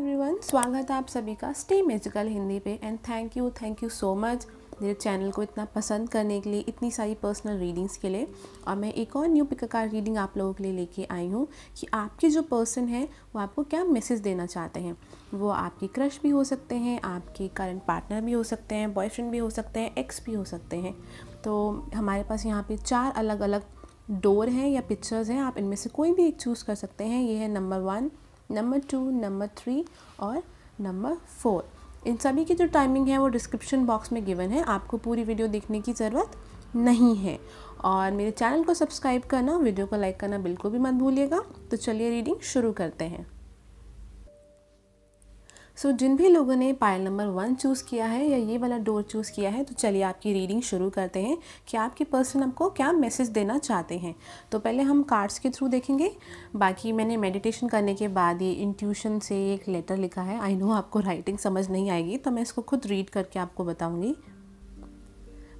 everyone स्वागत है आप सभी का स्टे म्यूजिकल हिंदी पे and thank you thank you so much मेरे चैनल को इतना पसंद करने के लिए इतनी सारी पर्सनल रीडिंग्स के लिए और मैं एक और न्यू पिकाकार रीडिंग आप लोगों के लिए लेके आई हूँ कि आपके जो पर्सन है वो आपको क्या मैसेज देना चाहते हैं वो आपके क्रश भी हो सकते हैं आपके करंट पार्टनर भी हो सकते हैं बॉयफ्रेंड भी हो सकते हैं एक्स भी हो सकते हैं तो हमारे पास यहाँ पर चार अलग अलग डोर हैं या पिक्चर्स हैं आप इनमें से कोई भी एक चूज़ कर सकते हैं ये है number one number two number three और नंबर फोर इन सभी की जो टाइमिंग है वो डिस्क्रिप्शन बॉक्स में गिवन है आपको पूरी वीडियो देखने की ज़रूरत नहीं है और मेरे चैनल को सब्सक्राइब करना वीडियो को लाइक करना बिल्कुल भी मत भूलिएगा तो चलिए रीडिंग शुरू करते हैं सो so, जिन भी लोगों ने पायल नंबर वन चूज़ किया है या ये वाला डोर चूज़ किया है तो चलिए आपकी रीडिंग शुरू करते हैं कि आपके पर्सन आपको क्या मैसेज देना चाहते हैं तो पहले हम कार्ड्स के थ्रू देखेंगे बाकी मैंने मेडिटेशन करने के बाद ये इंट्यूशन से एक लेटर लिखा है आई नो आपको राइटिंग समझ नहीं आएगी तो मैं इसको खुद रीड करके आपको बताऊँगी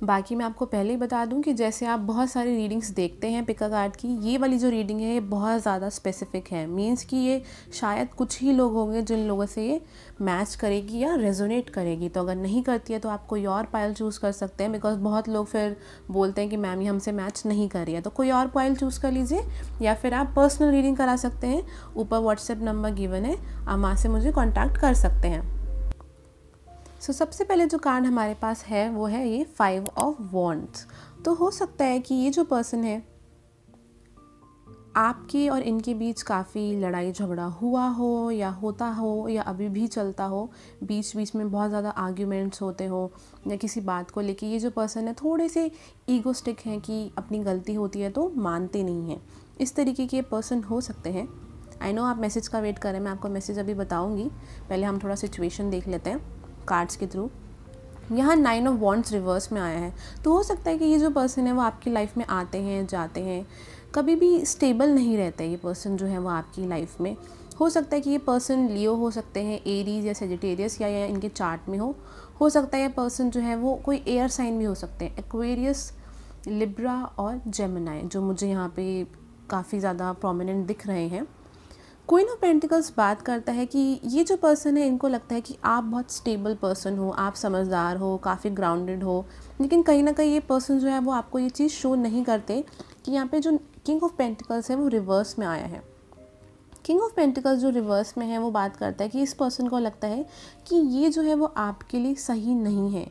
बाकी मैं आपको पहले ही बता दूं कि जैसे आप बहुत सारी रीडिंग्स देखते हैं पिकअ कार्ड की ये वाली जो रीडिंग है ये बहुत ज़्यादा स्पेसिफिक है मीन्स कि ये शायद कुछ ही लोग होंगे जिन लोगों से ये मैच करेगी या रेजोनेट करेगी तो अगर नहीं करती है तो आप कोई और पायल चूज़ कर सकते हैं बिकॉज बहुत लोग फिर बोलते हैं कि मैम ये हमसे मैच नहीं कर रही है तो कोई और पायल चूज़ कर लीजिए या फिर आप पर्सनल रीडिंग करा सकते हैं ऊपर व्हाट्सएप नंबर गिवन है आप वहाँ से मुझे कॉन्टैक्ट कर सकते हैं सो so, सबसे पहले जो कार्ड हमारे पास है वो है ये फाइव ऑफ वॉन्ट तो हो सकता है कि ये जो पर्सन है आपके और इनके बीच काफ़ी लड़ाई झगड़ा हुआ हो या होता हो या अभी भी चलता हो बीच बीच में बहुत ज़्यादा आर्ग्यूमेंट्स होते हो या किसी बात को लेके ये जो पर्सन है थोड़े से ईगोस्टिक हैं कि अपनी गलती होती है तो मानते नहीं हैं इस तरीके के पर्सन हो सकते हैं आई नो आप मैसेज का वेट करें मैं आपको मैसेज अभी बताऊँगी पहले हम थोड़ा सिचुएशन देख लेते हैं कार्ड्स के थ्रू यहाँ नाइन ऑफ वॉन्ट्स रिवर्स में आया है तो हो सकता है कि ये जो पर्सन है वो आपकी लाइफ में आते हैं जाते हैं कभी भी स्टेबल नहीं रहता ये पर्सन जो है वो आपकी लाइफ में हो सकता है कि ये पर्सन लियो हो सकते हैं एरीज या सेजिटेरियस या, या इनके चार्ट में हो हो सकता है ये पर्सन जो है वो कोई एयर साइन भी हो सकते हैं एक्वेरियस लिब्रा और जेमिनाई जो मुझे यहाँ पे काफ़ी ज़्यादा प्रोमिनेंट दिख रहे हैं क्वीन ऑफ पेंटिकल्स बात करता है कि ये जो पर्सन है इनको लगता है कि आप बहुत स्टेबल पर्सन हो आप समझदार हो काफ़ी ग्राउंडेड हो लेकिन कहीं ना कहीं ये पर्सन जो है वो आपको ये चीज़ शो नहीं करते कि यहाँ पे जो किंग ऑफ पेंटिकल्स है वो रिवर्स में आया है किंग ऑफ पेंटिकल्स जो रिवर्स में है वो बात करता है कि इस पर्सन को लगता है कि ये जो है वो आपके लिए सही नहीं है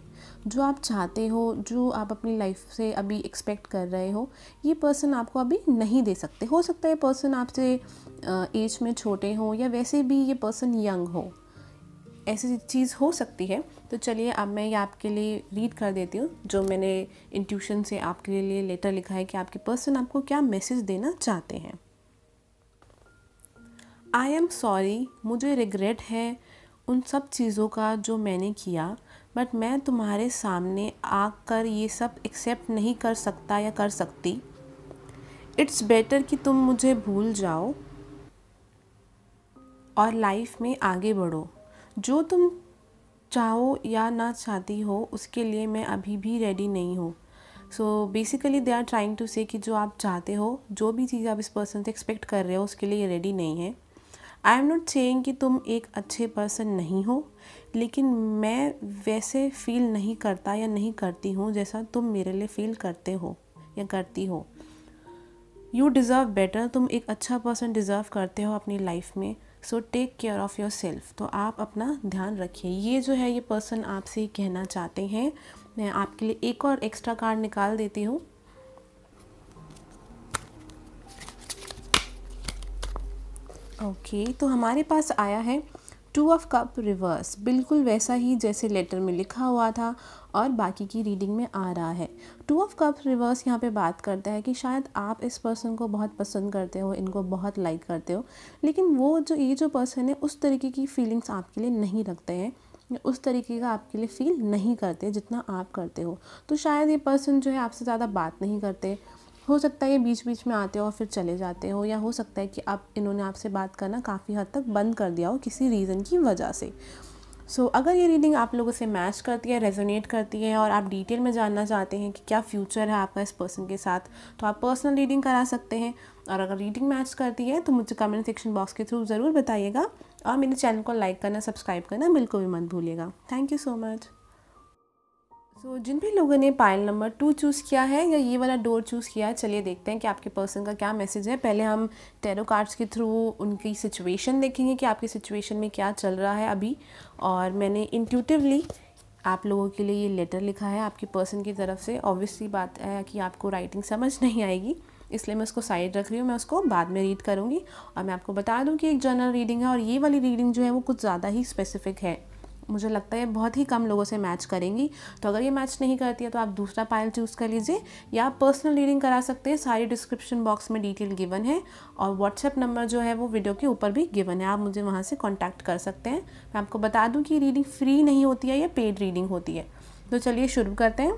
जो आप चाहते हो जो आप अपनी लाइफ से अभी एक्सपेक्ट कर रहे हो ये पर्सन आपको अभी नहीं दे सकते हो सकता है पर्सन आपसे एज में छोटे हों या वैसे भी ये पर्सन यंग हो ऐसी चीज़ हो सकती है तो चलिए अब मैं ये आपके लिए रीड कर देती हूँ जो मैंने इंट्यूशन से आपके लिए लेटर लिखा है कि आपके पर्सन आपको क्या मैसेज देना चाहते हैं आई एम सॉरी मुझे रिग्रेट है उन सब चीज़ों का जो मैंने किया बट मैं तुम्हारे सामने आकर ये सब एक्सेप्ट नहीं कर सकता या कर सकती इट्स बेटर कि तुम मुझे भूल जाओ और लाइफ में आगे बढ़ो जो तुम चाहो या ना चाहती हो उसके लिए मैं अभी भी रेडी नहीं हूँ so basically they are trying to say कि जो आप चाहते हो जो भी चीज़ आप इस पर्सन से एक्सपेक्ट कर रहे हो उसके लिए रेडी नहीं है आई एम नॉट सेइंग कि तुम एक अच्छे पर्सन नहीं हो लेकिन मैं वैसे फील नहीं करता या नहीं करती हूँ जैसा तुम मेरे लिए फील करते हो या करती हो यू डिज़र्व बेटर तुम एक अच्छा पर्सन डिज़र्व करते हो अपनी लाइफ में so take care of yourself तो आप अपना ध्यान रखिए ये जो है ये पर्सन आपसे कहना चाहते हैं मैं आपके लिए एक और एक्स्ट्रा कार्ड निकाल देती हूँ ओके okay, तो हमारे पास आया है टू ऑफ कप रिवर्स बिल्कुल वैसा ही जैसे लेटर में लिखा हुआ था और बाकी की रीडिंग में आ रहा है टू ऑफ कप रिवर्स यहाँ पे बात करता है कि शायद आप इस पर्सन को बहुत पसंद करते हो इनको बहुत लाइक करते हो लेकिन वो जो ये जो पर्सन है उस तरीके की फीलिंग्स आपके लिए नहीं रखते हैं उस तरीके का आपके लिए फ़ील नहीं करते जितना आप करते हो तो शायद ये पर्सन जो है आपसे ज़्यादा बात नहीं करते हो सकता है ये बीच बीच में आते हो और फिर चले जाते हो या हो सकता है कि आप इन्होंने आपसे बात करना काफ़ी हद तक बंद कर दिया हो किसी रीज़न की वजह से सो so, अगर ये रीडिंग आप लोगों से मैच करती है रेजोनेट करती है और आप डिटेल में जानना चाहते हैं कि क्या फ्यूचर है आपका इस पर्सन के साथ तो आप पर्सनल रीडिंग करा सकते हैं और अगर रीडिंग मैच करती है तो मुझे कमेंट सेक्शन बॉक्स के थ्रू ज़रूर बताइएगा और मेरे चैनल को लाइक करना सब्सक्राइब करना बिल्कुल भी मत भूलिएगा thank you so much so so, जिन भी लोगों ने पायल नंबर टू चूज़ किया है या ये वाला डोर चूज़ किया है चलिए देखते हैं कि आपके पर्सन का क्या मैसेज है पहले हम टेरो कार्ड्स के थ्रू उनकी सिचुएशन देखेंगे कि आपकी सिचुएशन में क्या चल रहा है अभी और मैंने इंट्यूटिवली आप लोगों के लिए ये लेटर लिखा है आपके पर्सन की तरफ से ऑब्वियसली बात है कि आपको राइटिंग समझ नहीं आएगी इसलिए मैं उसको साइड रख रही हूँ मैं उसको बाद में रीड करूँगी और मैं आपको बता दूँ कि एक जर्नल रीडिंग है और ये वाली रीडिंग जो है वो कुछ ज़्यादा ही स्पेसिफिक है मुझे लगता है बहुत ही कम लोगों से मैच करेंगी तो अगर ये मैच नहीं करती है तो आप दूसरा पायल चूज़ कर लीजिए या आप पर्सनल रीडिंग करा सकते हैं सारी डिस्क्रिप्शन बॉक्स में डिटेल गिवन है और व्हाट्सएप नंबर जो है वो वीडियो के ऊपर भी गिवन है आप मुझे वहाँ से कॉन्टैक्ट कर सकते हैं मैं आपको बता दूँ कि रीडिंग फ्री नहीं होती है या पेड रीडिंग होती है तो चलिए शुरू करते हैं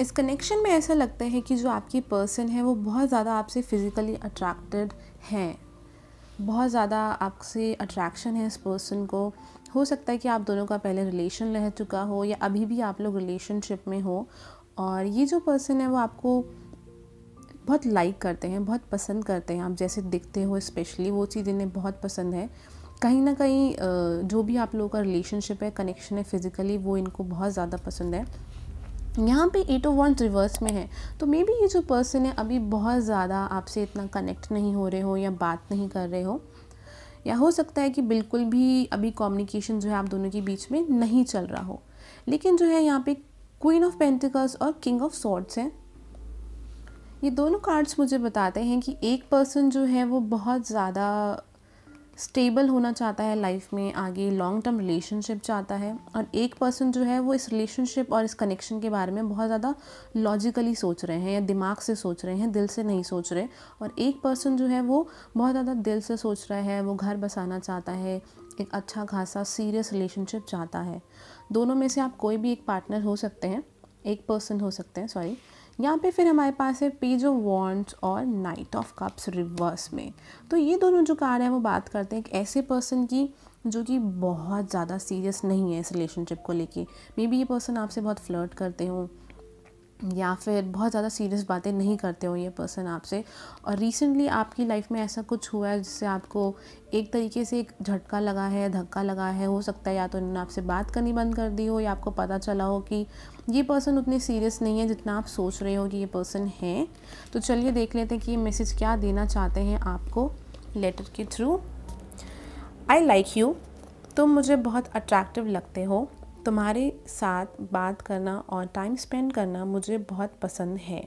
इस कनेक्शन में ऐसा लगता है कि जो आपकी पर्सन है वो बहुत ज़्यादा आपसे फ़िज़िकली अट्रैक्टेड हैं बहुत ज़्यादा आपसे अट्रैक्शन है इस पर्सन को हो सकता है कि आप दोनों का पहले रिलेशन रह चुका हो या अभी भी आप लोग रिलेशनशिप में हो और ये जो पर्सन है वो आपको बहुत लाइक करते हैं बहुत पसंद करते हैं आप जैसे दिखते हो स्पेशली वो चीज़ इन्हें बहुत पसंद है कहीं ना कहीं जो भी आप लोगों का रिलेशनशिप है कनेक्शन है फिज़िकली वो इनको बहुत ज़्यादा पसंद है यहाँ पे एट ऑफ वन रिवर्स में है तो मे बी ये जो पर्सन है अभी बहुत ज़्यादा आपसे इतना कनेक्ट नहीं हो रहे हो या बात नहीं कर रहे हो या हो सकता है कि बिल्कुल भी अभी कम्युनिकेशन जो है आप दोनों के बीच में नहीं चल रहा हो लेकिन जो है यहाँ पे क्वीन ऑफ पेंटिकल्स और किंग ऑफ सॉर्ट्स हैं ये दोनों कार्ड्स मुझे बताते हैं कि एक पर्सन जो है वो बहुत ज़्यादा स्टेबल होना चाहता है लाइफ में आगे लॉन्ग टर्म रिलेशनशिप चाहता है और एक पर्सन जो है वो इस रिलेशनशिप और इस कनेक्शन के बारे में बहुत ज़्यादा लॉजिकली सोच रहे हैं या दिमाग से सोच रहे हैं दिल से नहीं सोच रहे और एक पर्सन जो है वो बहुत ज़्यादा दिल से सोच रहा है वो घर बसाना चाहता है एक अच्छा खासा सीरियस रिलेशनशिप चाहता है दोनों में से आप कोई भी एक पार्टनर हो सकते हैं एक पर्सन हो सकते हैं सॉरी यहाँ पे फिर हमारे पास है पेज ऑफ वॉन्ट्स और नाइट ऑफ कप्स रिवर्स में तो ये दोनों जो कार्ड है वो बात करते हैं एक ऐसे पर्सन की जो कि बहुत ज़्यादा सीरियस नहीं है इस रिलेशनशिप को लेके मे बी ये पर्सन आपसे बहुत फ्लर्ट करते हों या फिर बहुत ज़्यादा सीरियस बातें नहीं करते हो ये पर्सन आपसे और रिसेंटली आपकी लाइफ में ऐसा कुछ हुआ है जिससे आपको एक तरीके से एक झटका लगा है धक्का लगा है हो सकता है या तो उन्होंने आपसे बात करनी बंद कर दी हो या आपको पता चला हो कि ये पर्सन उतनी सीरियस नहीं है जितना आप सोच रहे हो कि ये पर्सन है तो चलिए देख लेते हैं कि ये मैसेज क्या देना चाहते हैं आपको लेटर के थ्रू आई लाइक यू तुम मुझे बहुत अट्रैक्टिव लगते हो तुम्हारे साथ बात करना और टाइम स्पेंड करना मुझे बहुत पसंद है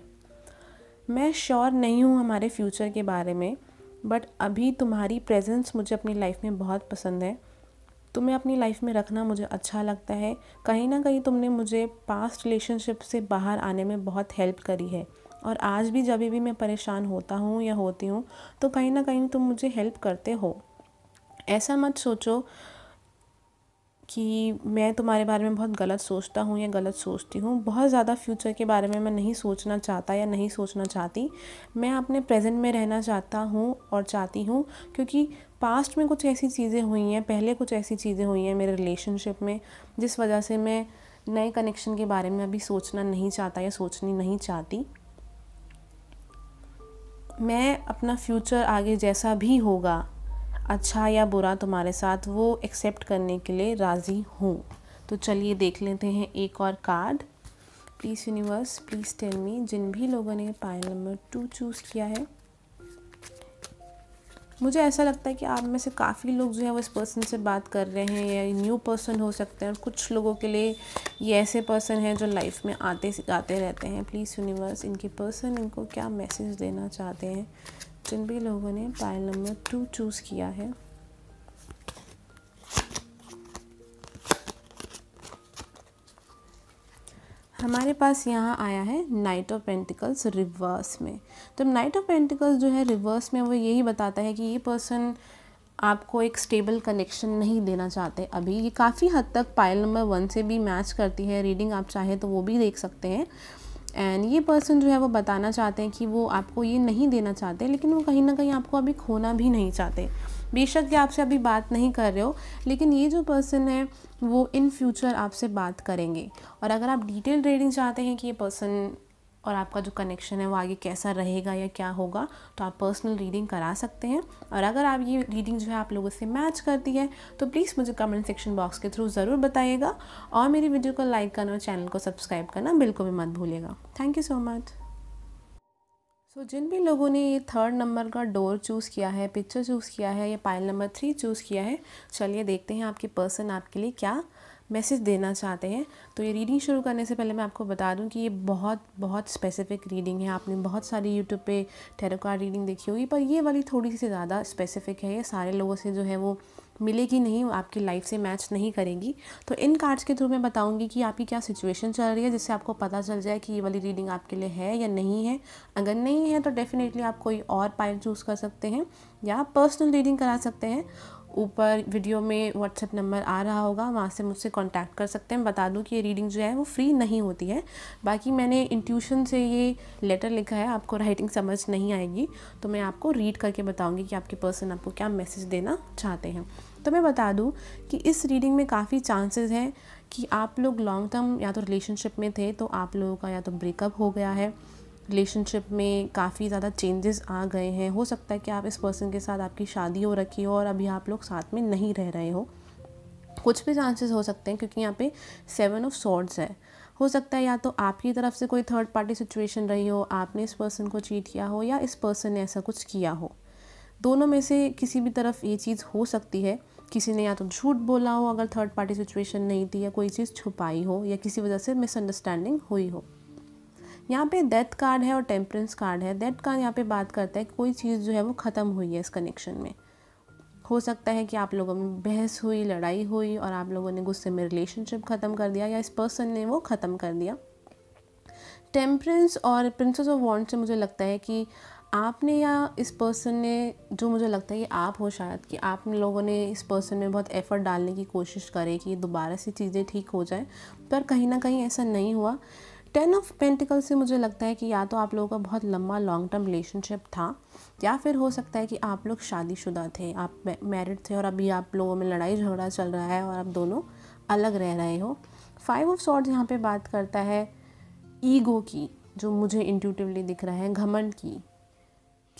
मैं श्योर नहीं हूँ हमारे फ्यूचर के बारे में बट अभी तुम्हारी प्रेजेंस मुझे अपनी लाइफ में बहुत पसंद है तुम्हें अपनी लाइफ में रखना मुझे अच्छा लगता है कहीं ना कहीं तुमने मुझे पास्ट रिलेशनशिप से बाहर आने में बहुत हेल्प करी है और आज भी जब भी मैं परेशान होता हूँ या होती हूँ तो कहीं ना कहीं तुम मुझे हेल्प करते हो ऐसा मत सोचो कि मैं तुम्हारे बारे में बहुत गलत सोचता हूँ या गलत सोचती हूँ बहुत ज़्यादा फ्यूचर के बारे में मैं नहीं सोचना चाहता या नहीं सोचना चाहती मैं अपने प्रेजेंट में रहना चाहता हूँ और चाहती हूँ क्योंकि पास्ट में कुछ ऐसी चीज़ें हुई हैं पहले कुछ ऐसी चीज़ें हुई हैं मेरे रिलेशनशिप में जिस वजह से मैं नए कनेक्शन के बारे में अभी सोचना नहीं चाहता या सोचनी नहीं चाहती मैं अपना फ्यूचर आगे जैसा भी होगा अच्छा या बुरा तुम्हारे साथ वो एक्सेप्ट करने के लिए राज़ी हूँ तो चलिए देख लेते हैं एक और card please universe please tell me जिन भी लोगों ने पायल नंबर टू चूज़ किया है मुझे ऐसा लगता है कि आप में से काफ़ी लोग जो है वो इस पर्सन से बात कर रहे हैं या न्यू पर्सन हो सकते हैं और कुछ लोगों के लिए ये ऐसे पर्सन हैं जो लाइफ में आते आते रहते हैं प्लीज़ यूनिवर्स इनके पर्सन इनको क्या मैसेज देना चाहते हैं जिन भी लोगों ने पायल नंबर टू चूज़ किया है हमारे पास यहाँ आया है नाइट ऑफ पेंटिकल्स रिवर्स में तो नाइट ऑफ पेंटिकल्स जो है रिवर्स में वो यही बताता है कि ये पर्सन आपको एक स्टेबल कनेक्शन नहीं देना चाहते अभी ये काफ़ी हद तक पायल नंबर वन से भी मैच करती है रीडिंग आप चाहे तो वो भी देख सकते हैं एंड ये पर्सन जो है वो बताना चाहते हैं कि वो आपको ये नहीं देना चाहते लेकिन वो कहीं ना कहीं आपको अभी खोना भी नहीं चाहते बेशक ये आपसे अभी बात नहीं कर रहे हो लेकिन ये जो पर्सन है वो इन फ्यूचर आपसे बात करेंगे और अगर आप डिटेल रीडिंग चाहते हैं कि ये पर्सन और आपका जो कनेक्शन है वो आगे कैसा रहेगा या क्या होगा तो आप पर्सनल रीडिंग करा सकते हैं और अगर आप ये रीडिंग जो है आप लोगों से मैच करती है तो प्लीज़ मुझे कमेंट सेक्शन बॉक्स के थ्रू ज़रूर बताइएगा और मेरी वीडियो को लाइक करना और चैनल को सब्सक्राइब करना बिल्कुल भी मत भूलिएगा thank you so much so so, जिन भी लोगों ने ये थर्ड नंबर का डोर चूज़ किया है पिक्चर चूज़ किया है या पाइल नंबर थ्री चूज़ किया है चलिए देखते हैं आपकी पर्सन आपके लिए क्या मैसेज देना चाहते हैं तो ये रीडिंग शुरू करने से पहले मैं आपको बता दूं कि ये बहुत बहुत स्पेसिफिक रीडिंग है आपने बहुत सारी यूट्यूब पे टेरोकार रीडिंग देखी होगी पर ये वाली थोड़ी सी ज़्यादा स्पेसिफिक है ये सारे लोगों से जो है वो मिलेगी नहीं आपकी लाइफ से मैच नहीं करेगी तो इन कार्ड्स के थ्रू मैं बताऊंगी कि आपकी क्या सिचुएशन चल रही है जिससे आपको पता चल जाए कि ये वाली रीडिंग आपके लिए है या नहीं है अगर नहीं है तो डेफ़िनेटली आप कोई और पाइल चूज़ कर सकते हैं या पर्सनल रीडिंग करा सकते हैं ऊपर वीडियो में व्हाट्सएप नंबर आ रहा होगा वहाँ से मुझसे कांटेक्ट कर सकते हैं बता दूँ कि ये रीडिंग जो है वो फ्री नहीं होती है बाकी मैंने इंट्यूशन से ये लेटर लिखा है आपको राइटिंग समझ नहीं आएगी तो मैं आपको रीड करके बताऊँगी कि आपके पर्सन आपको क्या मैसेज देना चाहते हैं तो मैं बता दूँ कि इस रीडिंग में काफ़ी चांसेस हैं कि आप लोग लॉन्ग टर्म या तो रिलेशनशिप में थे तो आप लोगों का या तो ब्रेकअप हो गया है रिलेशनशिप में काफ़ी ज़्यादा चेंजेस आ गए हैं हो सकता है कि आप इस पर्सन के साथ आपकी शादी हो रखी हो और अभी आप लोग साथ में नहीं रह रहे हो कुछ भी चांसेस हो सकते हैं क्योंकि यहाँ पे सेवन ऑफ सॉर्ड्स है हो सकता है या तो आपकी तरफ से कोई थर्ड पार्टी सिचुएशन रही हो आपने इस पर्सन को चीट किया हो या इस पर्सन ने ऐसा कुछ किया हो दोनों में से किसी भी तरफ ये चीज़ हो सकती है किसी ने या तो झूठ बोला हो अगर थर्ड पार्टी सिचुएशन नहीं थी या कोई चीज़ छुपाई हो या किसी वजह से मिसअंडरस्टैंडिंग हुई हो यहाँ पे डेथ कार्ड है और टेम्परेंस कार्ड है डेथ कार्ड यहाँ पे बात करता है कि कोई चीज़ जो है वो ख़त्म हुई है इस कनेक्शन में हो सकता है कि आप लोगों में बहस हुई लड़ाई हुई और आप लोगों ने गुस्से में रिलेशनशिप ख़त्म कर दिया या इस पर्सन ने वो ख़त्म कर दिया टेम्परेंस और प्रिंसेस ऑफ वॉन्ट से मुझे लगता है कि आपने या इस पर्सन ने जो मुझे लगता है कि आप हो शायद कि आप लोगों ने इस पर्सन में बहुत एफ़र्ट डालने की कोशिश करें कि दोबारा से चीज़ें ठीक हो जाए पर कहीं ना कहीं ऐसा नहीं हुआ टेन ऑफ पेंटिकल से मुझे लगता है कि या तो आप लोगों का बहुत लंबा लॉन्ग टर्म रिलेशनशिप था या फिर हो सकता है कि आप लोग शादीशुदा थे आप मैरिड थे और अभी आप लोगों में लड़ाई झगड़ा चल रहा है और आप दोनों अलग रह रहे हो फाइव ऑफ सॉर्ड्स यहाँ पे बात करता है ईगो की जो मुझे इंट्यूटिवली दिख रहा है घमंड की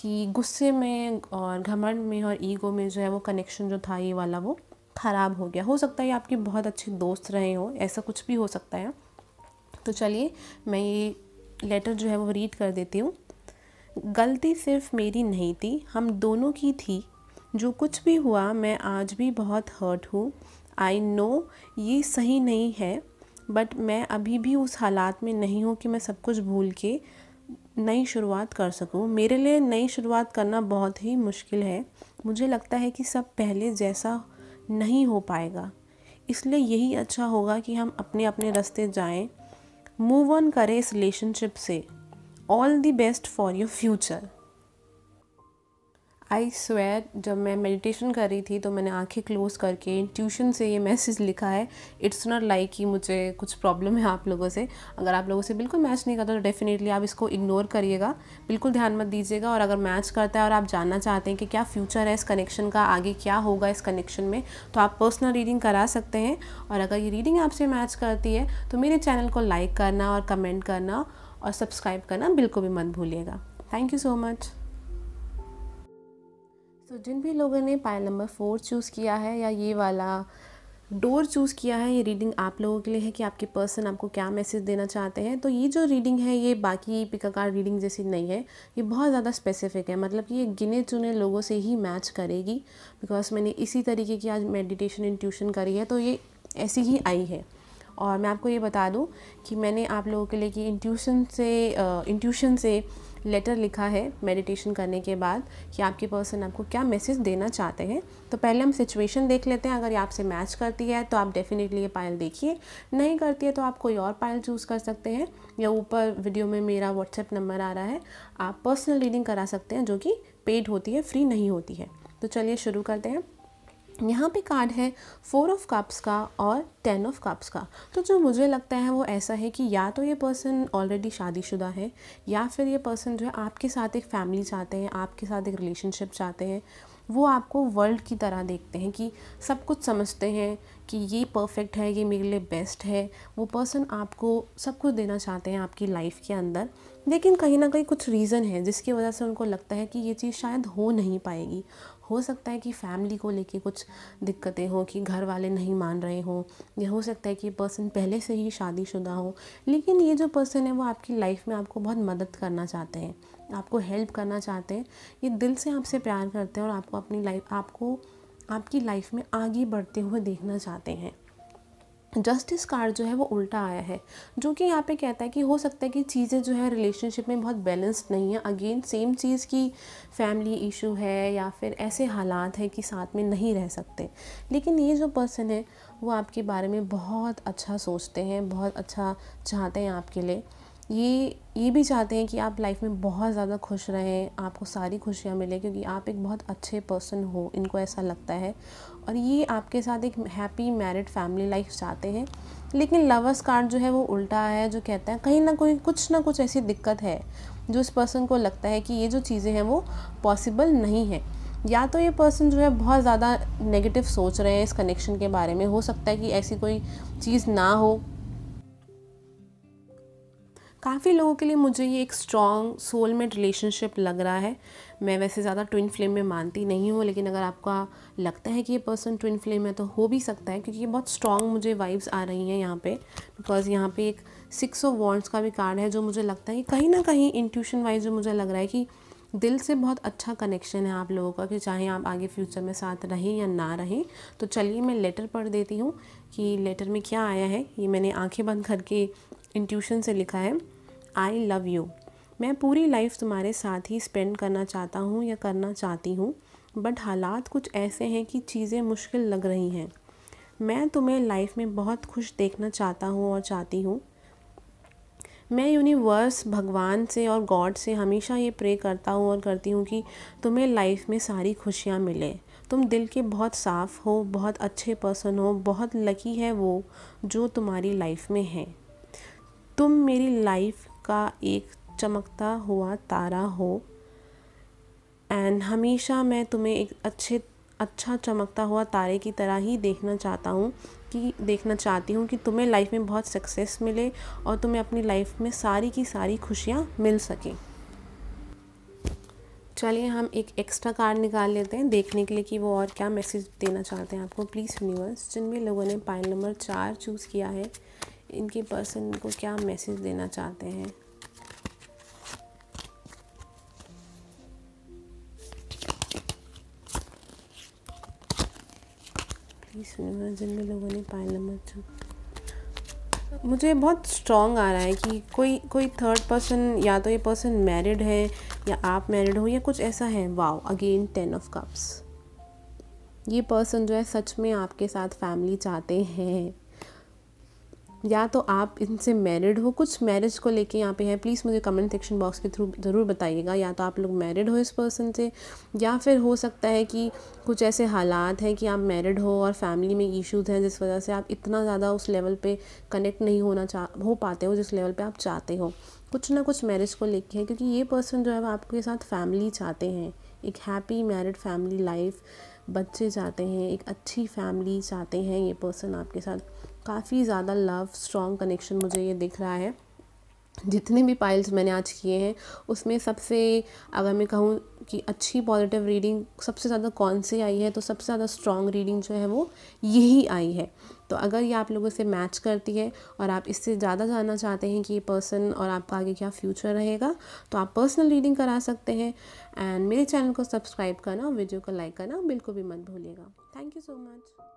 कि गुस्से में और घमंड में और ईगो में जो है वो कनेक्शन जो था ये वाला वो ख़राब हो गया हो सकता है आपके बहुत अच्छे दोस्त रहे हो ऐसा कुछ भी हो सकता है तो चलिए मैं ये लेटर जो है वो रीड कर देती हूँ गलती सिर्फ मेरी नहीं थी हम दोनों की थी जो कुछ भी हुआ मैं आज भी बहुत हर्ट हूँ आई नो ये सही नहीं है बट मैं अभी भी उस हालात में नहीं हूँ कि मैं सब कुछ भूल के नई शुरुआत कर सकूँ मेरे लिए नई शुरुआत करना बहुत ही मुश्किल है मुझे लगता है कि सब पहले जैसा नहीं हो पाएगा इसलिए यही अच्छा होगा कि हम अपने अपने रास्ते जाएं मूव ऑन करें इस रिलेशनशिप से all the best for your future I swear जब मैं मेडिटेशन कर रही थी तो मैंने आंखें क्लोज़ करके ट्यूशन से ये मैसेज लिखा है इट्स नॉट लाइक कि मुझे कुछ प्रॉब्लम है आप लोगों से अगर आप लोगों से बिल्कुल मैच नहीं करता तो डेफिनेटली आप इसको इग्नोर करिएगा बिल्कुल ध्यान मत दीजिएगा और अगर मैच करता है और आप जानना चाहते हैं कि क्या फ्यूचर है इस कनेक्शन का आगे क्या होगा इस कनेक्शन में तो आप पर्सनल रीडिंग करा सकते हैं और अगर ये रीडिंग आपसे मैच करती है तो मेरे चैनल को लाइक करना और कमेंट करना और सब्सक्राइब करना बिल्कुल भी मत भूलिएगा thank you so much so जिन भी लोगों ने पायल नंबर फोर चूज़ किया है या ये वाला डोर चूज़ किया है ये रीडिंग आप लोगों के लिए है कि आपके पर्सन आपको क्या मैसेज देना चाहते हैं तो ये जो रीडिंग है ये बाकी पिकाकार रीडिंग जैसी नहीं है ये बहुत ज़्यादा स्पेसिफिक है मतलब कि ये गिने चुने लोगों से ही मैच करेगी बिकॉज मैंने इसी तरीके की आज मेडिटेशन इंट्यूशन करी है तो ये ऐसी ही आई है और मैं आपको ये बता दूँ कि मैंने आप लोगों के लिए कि इंट्यूशन से इंट्यूशन से लेटर लिखा है मेडिटेशन करने के बाद कि आपके पर्सन आपको क्या मैसेज देना चाहते हैं तो पहले हम सिचुएशन देख लेते हैं अगर ये आपसे मैच करती है तो आप डेफिनेटली ये पायल देखिए नहीं करती है तो आप कोई और पायल चूज़ कर सकते हैं या ऊपर वीडियो में मेरा व्हाट्सएप नंबर आ रहा है आप पर्सनल रीडिंग करा सकते हैं जो कि पेड होती है फ्री नहीं होती है तो चलिए शुरू करते हैं यहाँ पे कार्ड है फोर ऑफ कप्स का और टेन ऑफ कप्स का तो जो मुझे लगता है वो ऐसा है कि या तो ये पर्सन ऑलरेडी शादीशुदा है या फिर ये पर्सन जो है आपके साथ एक फैमिली चाहते हैं आपके साथ एक रिलेशनशिप चाहते हैं वो आपको वर्ल्ड की तरह देखते हैं कि सब कुछ समझते हैं कि ये परफेक्ट है ये मेरे लिए बेस्ट है वो पर्सन आपको सब कुछ देना चाहते हैं आपकी लाइफ के अंदर लेकिन कहीं ना कहीं कुछ रीज़न है जिसकी वजह से उनको लगता है कि ये चीज़ शायद हो नहीं पाएगी हो सकता है कि फैमिली को लेके कुछ दिक्कतें हों कि घर वाले नहीं मान रहे हों या हो सकता है कि पर्सन पहले से ही शादीशुदा हो लेकिन ये जो पर्सन है वो आपकी लाइफ में आपको बहुत मदद करना चाहते हैं आपको हेल्प करना चाहते हैं ये दिल से आपसे प्यार करते हैं और आपको अपनी लाइफ आपको आपकी लाइफ में आगे बढ़ते हुए देखना चाहते हैं जस्टिस कार्ड जो है वो उल्टा आया है जो कि यहाँ पे कहता है कि हो सकता है कि चीज़ें जो है रिलेशनशिप में बहुत बैलेंस्ड नहीं है अगेन सेम चीज़ की फैमिली इशू है या फिर ऐसे हालात हैं कि साथ में नहीं रह सकते लेकिन ये जो पर्सन है वो आपके बारे में बहुत अच्छा सोचते हैं बहुत अच्छा चाहते हैं आपके लिए ये ये भी चाहते हैं कि आप लाइफ में बहुत ज़्यादा खुश रहें आपको सारी खुशियाँ मिलें क्योंकि आप एक बहुत अच्छे पर्सन हो इनको ऐसा लगता है और ये आपके साथ एक हैप्पी मैरिड फैमिली लाइफ चाहते हैं लेकिन लवर्स कार्ड जो है वो उल्टा है जो कहता है कहीं ना कहीं कुछ ना कुछ ऐसी दिक्कत है जो उस पर्सन को लगता है कि ये जो चीज़ें हैं वो पॉसिबल नहीं है या तो ये पर्सन जो है बहुत ज़्यादा नेगेटिव सोच रहे हैं इस कनेक्शन के बारे में हो सकता है कि ऐसी कोई चीज़ ना हो काफ़ी लोगों के लिए मुझे ये एक स्ट्रॉन्ग सोलमेट रिलेशनशिप लग रहा है मैं वैसे ज़्यादा ट्विन फ्लेम में मानती नहीं हूँ लेकिन अगर आपका लगता है कि ये पर्सन ट्विन फ्लेम है तो हो भी सकता है क्योंकि ये बहुत स्ट्रॉन्ग मुझे वाइब्स आ रही हैं यहाँ पे बिकॉज यहाँ पे एक सिक्स ऑफ वॉन्ट्स का भी कार्ड है जो मुझे लगता है कि कहीं ना कहीं इंट्यूशन वाइज जो मुझे लग रहा है कि दिल से बहुत अच्छा कनेक्शन है आप लोगों का कि चाहे आप आगे फ्यूचर में साथ रहें या ना रहें तो चलिए मैं लेटर पढ़ देती हूँ कि लेटर में क्या आया है ये मैंने आंखें बंद करके इंट्यूशन से लिखा है आई लव यू मैं पूरी लाइफ तुम्हारे साथ ही स्पेंड करना चाहता हूँ या करना चाहती हूँ बट हालात कुछ ऐसे हैं कि चीज़ें मुश्किल लग रही हैं मैं तुम्हें लाइफ में बहुत खुश देखना चाहता हूँ और चाहती हूँ मैं यूनिवर्स भगवान से और गॉड से हमेशा ये प्रे करता हूँ और करती हूँ कि तुम्हें लाइफ में सारी खुशियाँ मिले तुम दिल के बहुत साफ़ हो बहुत अच्छे पर्सन हो बहुत लकी है वो जो तुम्हारी लाइफ में है तुम मेरी लाइफ का एक चमकता हुआ तारा हो एंड हमेशा मैं तुम्हें एक अच्छे अच्छा चमकता हुआ तारे की तरह ही देखना चाहता हूँ कि देखना चाहती हूँ कि तुम्हें लाइफ में बहुत सक्सेस मिले और तुम्हें अपनी लाइफ में सारी की सारी खुशियाँ मिल सकें चलिए हम एक एक्स्ट्रा कार्ड निकाल लेते हैं देखने के लिए कि वो और क्या मैसेज देना चाहते हैं आपको प्लीज़ यूनिवर्स जिनमें लोगों ने पाइल नंबर चार चूज़ किया है इनकी पर्सन को क्या मैसेज देना चाहते हैं जिन में लोगों ने पायला मुझे बहुत स्ट्रॉन्ग आ रहा है कि कोई कोई थर्ड पर्सन या तो ये पर्सन मैरिड है या आप मैरिड हो या कुछ ऐसा है wow again ten of cups ये पर्सन जो है सच में आपके साथ फैमिली चाहते हैं या तो आप इनसे मैरिड हो कुछ मैरिज को लेके यहाँ पे है प्लीज़ मुझे कमेंट सेक्शन बॉक्स के थ्रू ज़रूर बताइएगा या तो आप लोग मैरिड हो इस पर्सन से या फिर हो सकता है कि कुछ ऐसे हालात हैं कि आप मैरिड हो और फैमिली में इश्यूज़ हैं जिस वजह से आप इतना ज़्यादा उस लेवल पे कनेक्ट नहीं होना चाह हो पाते हो जिस लेवल पे आप चाहते हो कुछ ना कुछ मैरिज को लेके है क्योंकि ये पर्सन जो है वो आपके साथ फैमिली चाहते हैं एक हैप्पी मैरिड फैमिली लाइफ बच्चे चाहते हैं एक अच्छी फैमिली चाहते हैं ये पर्सन आपके साथ काफ़ी ज़्यादा लव स्ट्रॉन्ग कनेक्शन मुझे ये दिख रहा है जितने भी पाइल्स मैंने आज किए हैं उसमें सबसे अगर मैं कहूँ कि अच्छी पॉजिटिव रीडिंग सबसे ज़्यादा कौन सी आई है तो सबसे ज़्यादा स्ट्रॉन्ग रीडिंग जो है वो यही आई है तो अगर ये आप लोगों से मैच करती है और आप इससे ज़्यादा जानना चाहते हैं कि ये पर्सन और आपका आगे क्या फ्यूचर रहेगा तो आप पर्सनल रीडिंग करा सकते हैं एंड मेरे चैनल को सब्सक्राइब करना वीडियो को लाइक करना बिल्कुल भी मत भूलिएगा थैंक यू सो मच